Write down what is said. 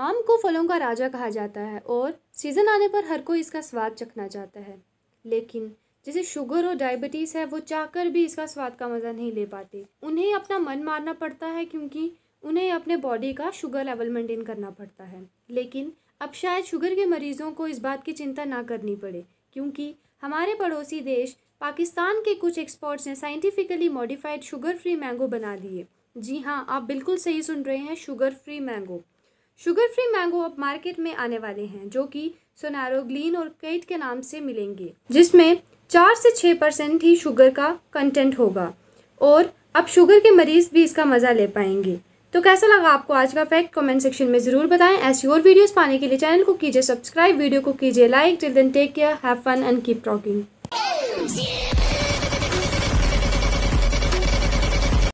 आम को फलों का राजा कहा जाता है और सीज़न आने पर हर कोई इसका स्वाद चखना चाहता है लेकिन जिसे शुगर और डायबिटीज़ है वो चाहकर भी इसका स्वाद का मज़ा नहीं ले पाते उन्हें अपना मन मारना पड़ता है क्योंकि उन्हें अपने बॉडी का शुगर लेवल मेंटेन करना पड़ता है लेकिन अब शायद शुगर के मरीज़ों को इस बात की चिंता ना करनी पड़े क्योंकि हमारे पड़ोसी देश पाकिस्तान के कुछ एक्सपर्ट्स ने scientifically modified sugar free mango बना दिए जी हाँ आप बिल्कुल सही सुन रहे हैं sugar free mango sugar free mango अब मार्केट में आने वाले हैं जो कि सोनारोग्लिन और कैट के नाम से मिलेंगे जिसमें चार से छः परसेंट ही शुगर का कंटेंट होगा और अब शुगर के मरीज़ भी इसका मज़ा ले पाएंगे तो कैसा लगा आपको आज का फैक्ट कमेंट सेक्शन में ज़रूर बताएं ऐसी और वीडियोस पाने के लिए चैनल को कीजिए सब्सक्राइब वीडियो को कीजिए like till then take care have fun and keep talking